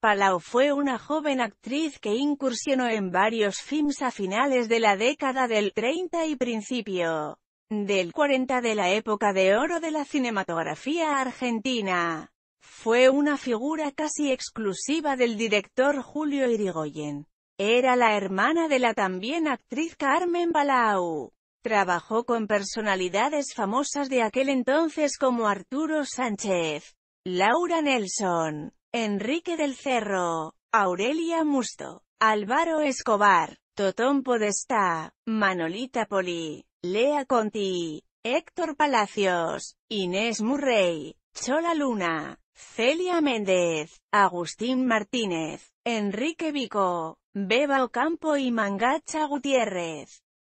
Palau fue una joven actriz que incursionó en varios films a finales de la década del 30 y principio del 40 de la época de oro de la cinematografía argentina. Fue una figura casi exclusiva del director Julio Irigoyen. Era la hermana de la también actriz Carmen Palau. Trabajó con personalidades famosas de aquel entonces como Arturo Sánchez, Laura Nelson, Enrique del Cerro, Aurelia Musto, Álvaro Escobar, Totón Podestá, Manolita Poli, Lea Conti, Héctor Palacios, Inés Murray, Chola Luna, Celia Méndez, Agustín Martínez, Enrique Vico, Beba Ocampo y Mangacha Gutiérrez.